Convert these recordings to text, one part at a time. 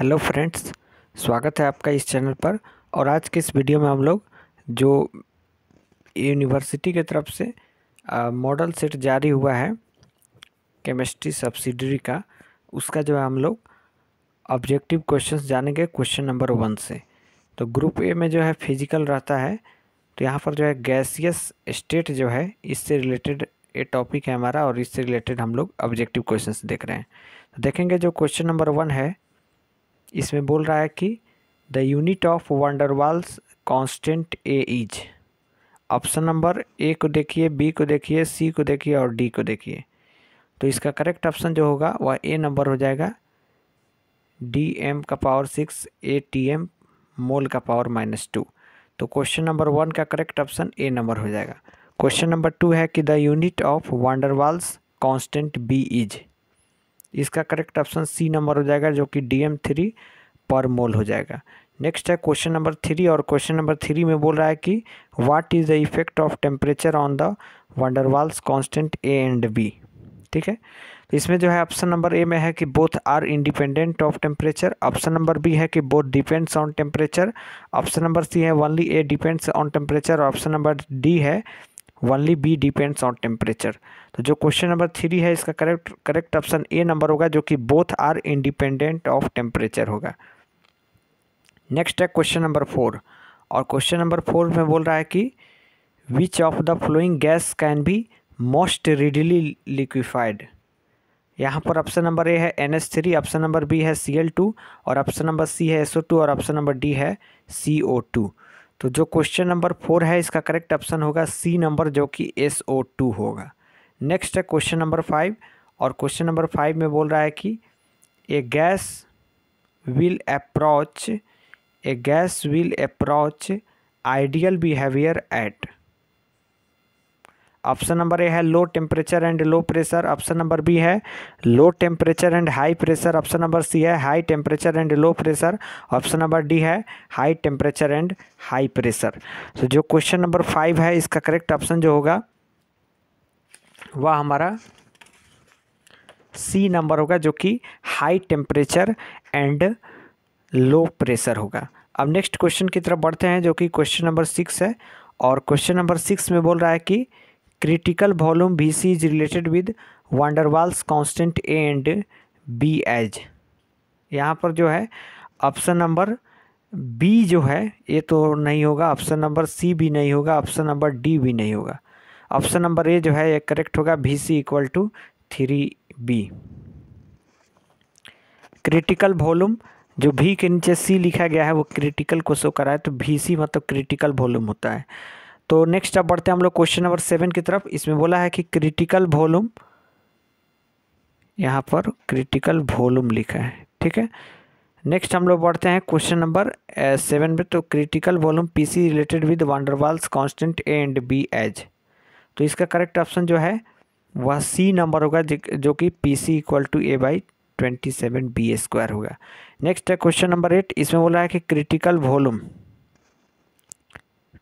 hello friends स्वागत है आपका इस चैनल पर और आज के इस वीडियो में हम लोग जो यूनिवर्सिटी के तरफ से मॉडल सेट जारी हुआ है केमिस्ट्री सब्सिडरी का उसका जो है हम लोग ऑब्जेक्टिव क्वेश्चंस जानेंगे क्वेश्चन नंबर वन से तो ग्रुप ए में जो है फिजिकल रहता है तो यहाँ पर जो है गैसियस स्टेट जो है इससे रिलेटेड ये टॉपिक है हमारा और इससे रिलेटेड हम लोग ऑब्जेक्टिव क्वेश्चंस देख रहे हैं तो देखेंगे जो क्वेश्चन नंबर वन है इसमें बोल रहा है कि the unit of van der Waals constant A is option number A को देखिए बी को देखिए सी को देखिए और डी को देखिए तो इसका करेक्ट ऑप्शन जो होगा वह ए नंबर हो जाएगा डी एम का power six a t m mole का पावर माइनस टू तो क्वेश्चन नंबर वन का करेक्ट ऑप्शन ए नंबर हो जाएगा क्वेश्चन नंबर टू है कि the unit of van der Waals constant b is इसका करेक्ट ऑप्शन सी नंबर हो जाएगा जो कि डी एम थ्री पर मोल हो जाएगा नेक्स्ट है क्वेश्चन नंबर थ्री और क्वेश्चन नंबर थ्री में बोल रहा है कि what is the effect of temperature on the van der Waals constant a and b ठीक है तो इसमें जो है ऑप्शन नंबर ए में है कि both are independent of temperature option number B है कि both depends on temperature option number C है only a depends on temperature option number D है only b depends on temperature तो जो क्वेश्चन नंबर थ्री है इसका correct correct option A number होगा जो कि both are independent of temperature होगा नेक्स्ट है क्वेश्चन नंबर फोर और क्वेश्चन नंबर फोर में बोल रहा है कि which of the following gas can be most readily liquefied यहाँ पर ऑप्शन नंबर ए है N S three option number B है सी एल टू और ऑप्शन नंबर सी है ओ टू और ऑप्शन नंबर डी है सी ओ टू तो जो क्वेश्चन नंबर फोर है इसका करेक्ट ऑप्शन होगा सी नंबर जो कि एस ओ टू होगा नेक्स्ट है क्वेश्चन नंबर फाइव और क्वेश्चन नंबर फाइव में बोल रहा है कि a gas will approach a gas will approach ideal behaviour at option number A है low temperature and low pressure option number B है low temperature and high pressure option number C है high temperature and low pressure option number D है high temperature and high pressure तो जो question number five है इसका correct option जो होगा वह हमारा सी नंबर होगा जो कि high temperature and low pressure होगा अब नेक्स्ट क्वेश्चन की तरफ बढ़ते हैं जो कि क्वेश्चन नंबर सिक्स है और क्वेश्चन नंबर सिक्स में बोल रहा है कि critical volume V C is related with der constant a and b as यहाँ पर जो है ऑप्शन नंबर बी जो है ये तो नहीं होगा ऑप्शन नंबर सी भी नहीं होगा ऑप्शन नंबर डी भी नहीं होगा ऑप्शन नंबर ए जो है ये करेक्ट होगा भी C equal to three b critical volume जो भी के नीचे सी लिखा गया है वो क्रिटिकल को शो करा है तो भी सी मतलब क्रिटिकल वॉल्यूम होता है तो नेक्स्ट अब बढ़ते हैं हम लोग क्वेश्चन नंबर सेवन की तरफ इसमें बोला है कि क्रिटिकल वॉल्यूम यहाँ पर क्रिटिकल वॉल्यूम लिखा है ठीक है नेक्स्ट हम लोग बढ़ते हैं क्वेश्चन नंबर सेवन में तो critical volume PC related with van der Waals constant a and b as तो इसका करेक्ट ऑप्शन जो है वह सी नंबर होगा जो कि P C equal to a by twenty seven b square होगा नेक्स्ट है क्वेश्चन नंबर एट इसमें बोला है कि critical volume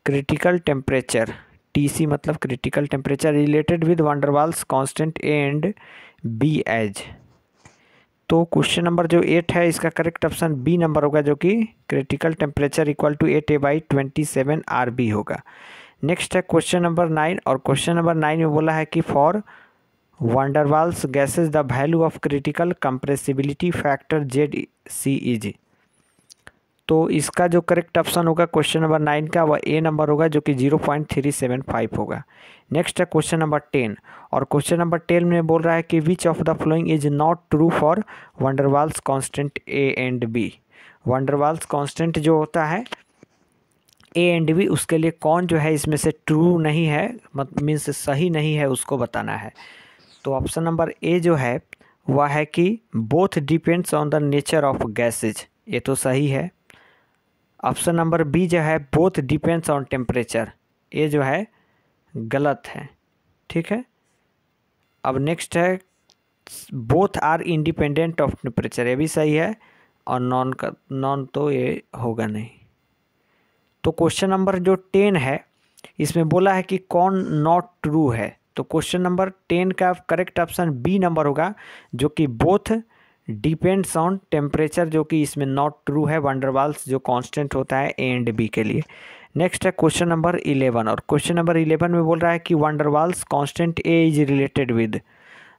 critical temperature T मतलब critical temperature related with van der Waals constant a and b as तो क्वेश्चन नंबर जो eight है इसका करेक्ट ऑप्शन बी नंबर होगा जो कि critical temperature equal to eight a by twenty seven R b होगा next है क्वेश्चन नंबर नाइन और क्वेश्चन नंबर नाइन में बोला है कि for van der Waals gases the value of critical compressibility factor Z C E G तो इसका जो करेक्ट ऑप्शन होगा क्वेश्चन नंबर नाइन का वह ए नंबर होगा जो कि zero point three seven five होगा नेक्स्ट है क्वेश्चन नंबर टेन और क्वेश्चन नंबर टेन में बोल रहा है कि which of the following is not true for van der Waals constant a and B van der Waals constant जो होता है ए एंड बी उसके लिए कौन जो है इसमें से ट्रू नहीं है मत मीन्स सही नहीं है उसको बताना है तो ऑप्शन नंबर ए जो है वह है कि both depends on the nature of gases ये तो सही है ऑप्शन नंबर बी जो है बोथ डिपेंड्स ऑन टेम्परेचर ये जो है गलत है ठीक है अब नेक्स्ट है both are independent of temperature ये भी सही है और नॉन का नॉन तो ये होगा नहीं तो क्वेश्चन नंबर जो टेन है इसमें बोला है कि कौन नॉट ट्रू है तो क्वेश्चन नंबर टेन का करेक्ट ऑप्शन बी नंबर होगा जो कि बोथ डिपेंड्स ऑन टेम्परेचर जो कि इसमें नॉट ट्रू है वंडरवाल्स जो कांस्टेंट होता है ए एंड बी के लिए नेक्स्ट है क्वेश्चन नंबर इलेवन और क्वेश्चन नंबर इलेवन में बोल रहा है कि van der Waals constant A is related with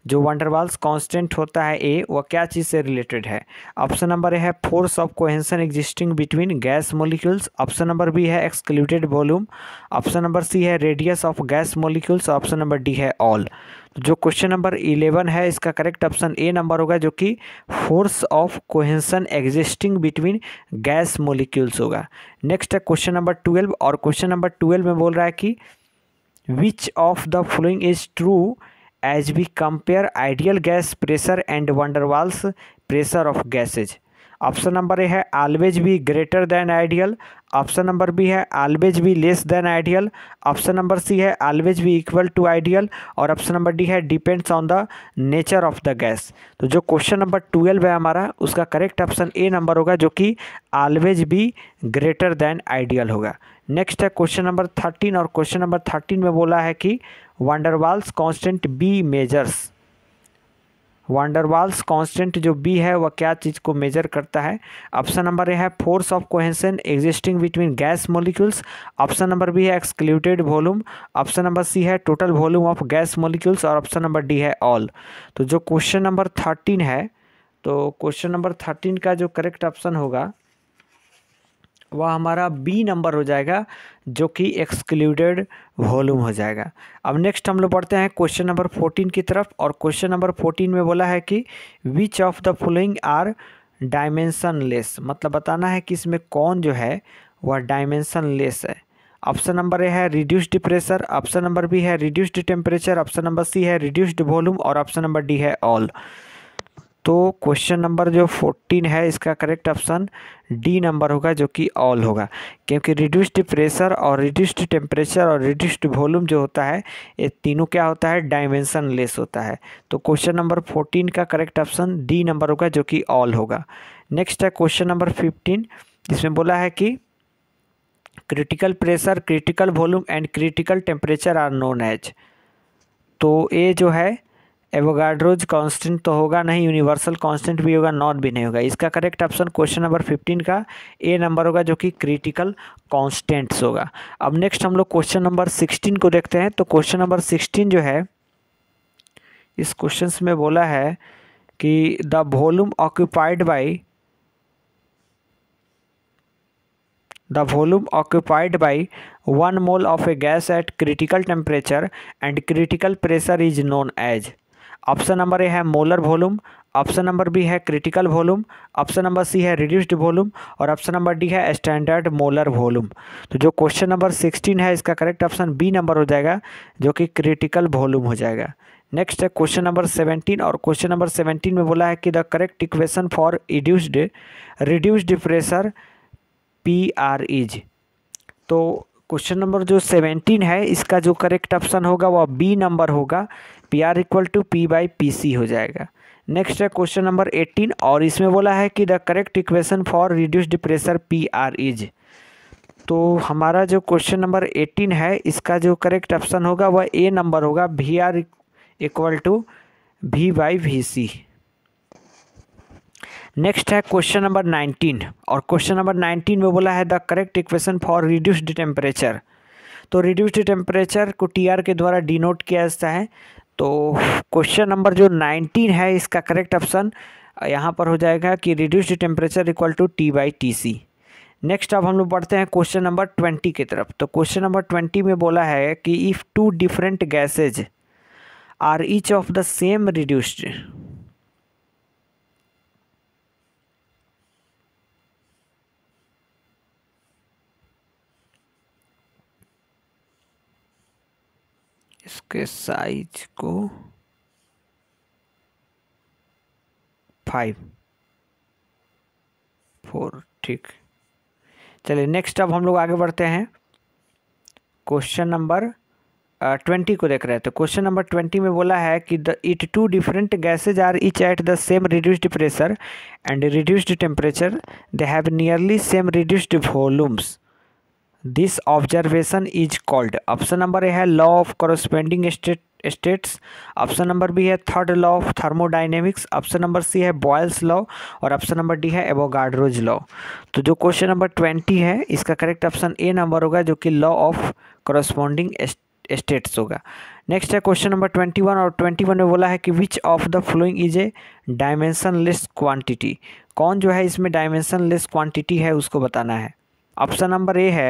जो वंडरवाल्स कांस्टेंट होता है ए वह क्या चीज़ से रिलेटेड है ऑप्शन नंबर ए है force of cohesion existing between gas molecules option number B है excluded volume option number C है radius of gas molecules option number D है ऑल जो क्वेश्चन नंबर इलेवन है इसका करेक्ट ऑप्शन ए नंबर होगा जो कि force of cohesion existing between gas molecules होगा नेक्स्ट है क्वेश्चन नंबर ट्वेल्व और क्वेश्चन नंबर ट्वेल्व में बोल रहा है कि which of the following is true as we compare ideal gas pressure and van der Waals pressure of gases option number A है always be greater than ideal option number B है always be less than ideal option number C है always be equal to ideal और option number D है depends on the nature of the gas तो जो question number twelve है हमारा उसका correct option A number होगा जो कि always be greater than ideal होगा नेक्स्ट है क्वेश्चन नंबर थर्टीन और क्वेश्चन नंबर थर्टीन में बोला है कि van der Waals constant b measures van der Waals constant जो बी है वह क्या चीज़ को मेजर करता है ऑप्शन नंबर ए है force of cohesion existing between gas molecules option number B है excluded volume option number C है total volume of gas molecules और ऑप्शन नंबर डी है ऑल तो जो क्वेश्चन नंबर थर्टीन है तो क्वेश्चन नंबर थर्टीन का जो करेक्ट ऑप्शन होगा वह हमारा बी नंबर हो जाएगा जो कि एक्सक्लूडेड वॉल्यूम हो जाएगा अब नेक्स्ट हम लोग बढ़ते हैं क्वेश्चन नंबर फोर्टीन की तरफ और क्वेश्चन नंबर फोर्टीन में बोला है कि which of the following are dimensionless मतलब बताना है कि इसमें कौन जो है वह डायमेंसन लेस है ऑप्शन नंबर ए है reduced pressure option number B है reduced temperature option number C है रिड्यूस्ड वॉल्यूम और ऑप्शन नंबर डी है ऑल तो क्वेश्चन नंबर जो फोर्टीन है इसका करेक्ट ऑप्शन डी नंबर होगा जो कि ऑल होगा क्योंकि रिड्यूस्ड प्रेशर और रिड्यूस्ड टेम्परेचर और रिड्यूस्ड वॉल्यूम जो होता है ये तीनों क्या होता है डायमेंशन लेस होता है तो क्वेश्चन नंबर फोर्टीन का करेक्ट ऑप्शन डी नंबर होगा जो कि ऑल होगा नेक्स्ट है क्वेश्चन नंबर फिफ्टीन जिसमें बोला है कि critical pressure critical volume and critical temperature are known as तो ये जो है एवोगाड्रोज कांस्टेंट तो होगा नहीं यूनिवर्सल कांस्टेंट भी होगा नॉट भी नहीं होगा इसका correct option question number fifteen का ए नंबर होगा जो कि क्रिटिकल कांस्टेंट्स होगा अब नेक्स्ट हम लोग क्वेश्चन नंबर सिक्सटीन को देखते हैं तो क्वेश्चन नंबर सिक्सटीन जो है इस क्वेश्चन में बोला है कि the volume occupied by the volume occupied by one mole of a gas at critical temperature and critical pressure is known as option number A है molar volume option number B है critical volume option number C है reduced volume और option number D है standard molar volume तो जो question number sixteen है इसका correct option B number हो जाएगा जो कि क्रिटिकल वॉल्यूम हो जाएगा नेक्स्ट है क्वेश्चन नंबर सेवेंटीन और क्वेश्चन नंबर सेवेंटीन में बोला है कि the correct equation for reduced reduced pressure P R is तो क्वेश्चन नंबर जो सेवेंटीन है इसका जो करेक्ट ऑप्शन होगा वह बी नंबर होगा P R equal to P by P C हो जाएगा नेक्स्ट है क्वेश्चन नंबर एट्टीन और इसमें बोला है कि the correct equation for reduced pressure P R is तो हमारा जो क्वेश्चन नंबर एटीन है इसका जो करेक्ट ऑप्शन होगा वह ए नंबर होगा V R equal to V by V C next है क्वेश्चन नंबर नाइनटीन और क्वेश्चन नंबर नाइनटीन में बोला है the correct equation for reduced temperature तो रिड्यूस्ड टेम्परेचर को टी आर के द्वारा डिनोट किया जाता है तो क्वेश्चन नंबर जो नाइनटीन है इसका करेक्ट ऑप्शन यहाँ पर हो जाएगा कि reduced temperature equal to T by T C next अब हम लोग बढ़ते हैं क्वेश्चन नंबर ट्वेंटी की तरफ तो क्वेश्चन नंबर ट्वेंटी में बोला है कि if two different gases are each of the same reduced इसके साइज को फाइव फोर ठीक चलिए नेक्स्ट अब हम लोग आगे बढ़ते हैं क्वेश्चन नंबर ट्वेंटी को देख रहे हैं तो क्वेश्चन नंबर ट्वेंटी में बोला है कि the it two different gases are each at the same reduced pressure and reduced temperature they have nearly same reduced volumes this observation is called option number A है law of corresponding state states option number B है third law of thermodynamics option number C है Boyle's law और option number D है Avogadro's law तो जो question number twenty है इसका correct option A number होगा जो कि लॉ ऑफ कॉरस्पॉन्डिंग स्टेट्स होगा नेक्स्ट है क्वेश्चन नंबर ट्वेंटी वन और ट्वेंटी वन में बोला है कि which of the following is a less quantity कौन जो है इसमें लेस क्वांटिटी है उसको बताना है ऑप्शन नंबर ए है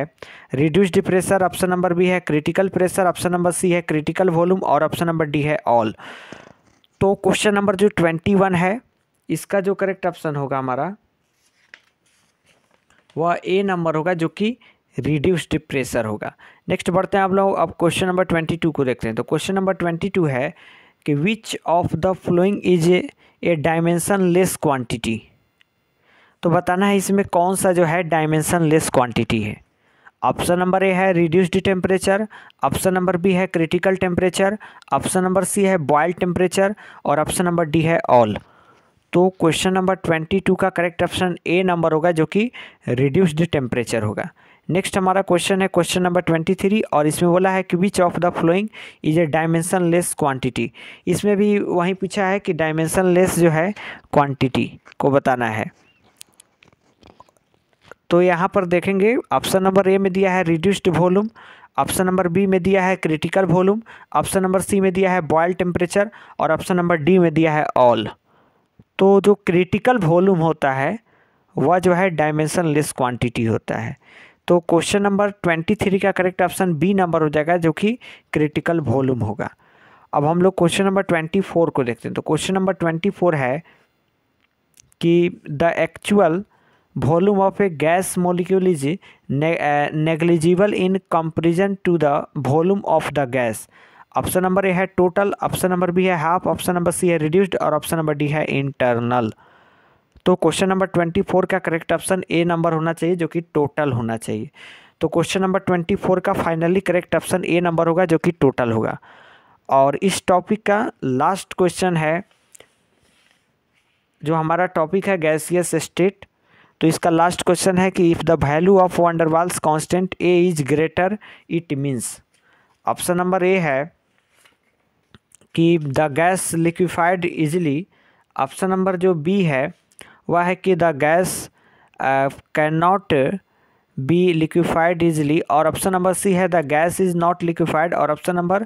reduced pressure option number B है critical pressure option number C है क्रिटिकल वॉल्यूम और ऑप्शन नंबर डी है ऑल तो क्वेश्चन नंबर जो ट्वेंटी वन है इसका जो करेक्ट ऑप्शन होगा हमारा वह ए नंबर होगा जो कि रिड्यूस्ड प्रेशर होगा नेक्स्ट बढ़ते हैं आप लोग अब क्वेश्चन नंबर ट्वेंटी टू को देखते हैं तो क्वेश्चन नंबर ट्वेंटी टू है कि which of the following is a dimensionless quantity तो बताना है इसमें कौन सा जो है डायमेंशन लेस क्वान्टिटी है ऑप्शन नंबर ए है reduced temperature option number B है critical temperature option number C है बॉयल टेम्परेचर और ऑप्शन नंबर डी है ऑल तो क्वेश्चन नंबर ट्वेंटी टू का करेक्ट ऑप्शन ए नंबर होगा जो कि रिड्यूस्ड टेम्परेचर होगा नेक्स्ट हमारा क्वेश्चन है क्वेश्चन नंबर ट्वेंटी थ्री और इसमें बोला है कि which of the following is a dimensionless quantity इसमें भी वहीं पूछा है कि डायमेंशन लेस जो है क्वान्टिटी को बताना है तो यहाँ पर देखेंगे ऑप्शन नंबर ए में दिया है reduced volume option number B में दिया है critical volume option number C में दिया है बॉयल टेम्परेचर और ऑप्शन नंबर डी में दिया है ऑल तो जो क्रिटिकल वॉल्यूम होता है वह जो है डायमेंशन लेस क्वान्टिटी होता है तो क्वेश्चन नंबर ट्वेंटी थ्री का करेक्ट ऑप्शन बी नंबर हो जाएगा जो कि क्रिटिकल वॉल्यूम होगा अब हम लोग क्वेश्चन नंबर ट्वेंटी फोर को देखते हैं तो क्वेश्चन नंबर ट्वेंटी फोर है कि the actual volume of a gas molecule is negligible in comparison to the volume of the gas option number A है टोटल ऑप्शन नंबर बी है half option number C है reduced और option number D है internal तो question number twenty four का correct option A number होना चाहिए जो कि टोटल होना चाहिए तो क्वेश्चन नंबर ट्वेंटी फोर का finally correct option A number होगा जो कि टोटल होगा और इस टॉपिक का लास्ट क्वेश्चन है जो हमारा टॉपिक है गैसियस स्टेट तो इसका लास्ट क्वेश्चन है कि if the value of van der Waals constant A is greater it means option number A है कि the gas liquefied easily option number जो बी है वह है कि the gas can not be liquefied easily और ऑप्शन नंबर सी है the gas is not liquefied और ऑप्शन नंबर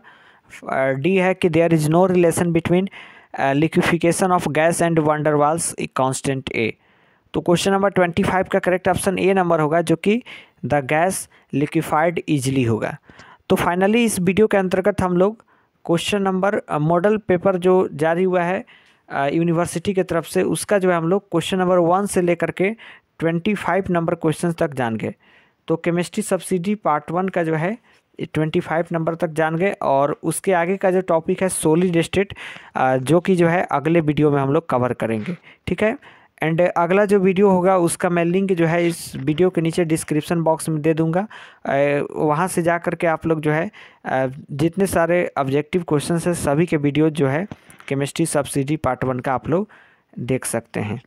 डी है कि there is no relation between liquefaction of gas and van der Waals constant A तो क्वेश्चन नंबर ट्वेंटी फाइव का correct option A number होगा जो कि the gas liquefied easily होगा तो फाइनली इस वीडियो के अंतर्गत हम लोग क्वेश्चन नंबर मॉडल पेपर जो जारी हुआ है यूनिवर्सिटी की तरफ से उसका जो है हम लोग क्वेश्चन नंबर वन से लेकर के ट्वेंटी फाइव नंबर क्वेश्चन तक जान गए तो केमिस्ट्री सब्सिडी पार्ट वन का जो है ट्वेंटी फाइव नंबर तक जान गए और उसके आगे का जो टॉपिक है सोलिड स्टेट जो कि जो है अगले वीडियो में हम लोग कवर करेंगे ठीक है एंड uh, अगला जो वीडियो होगा उसका मैं लिंक जो है इस वीडियो के नीचे डिस्क्रिप्शन बॉक्स में दे दूंगा वहाँ से जा कर के आप लोग जो है जितने सारे ऑब्जेक्टिव क्वेश्चन है सभी के वीडियो जो है केमिस्ट्री सब्सिडी पार्ट वन का आप लोग देख सकते हैं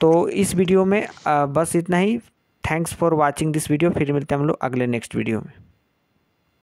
तो इस वीडियो में बस इतना ही thanks for watching this video फिर मिलते हैं हम लोग अगले नेक्स्ट वीडियो में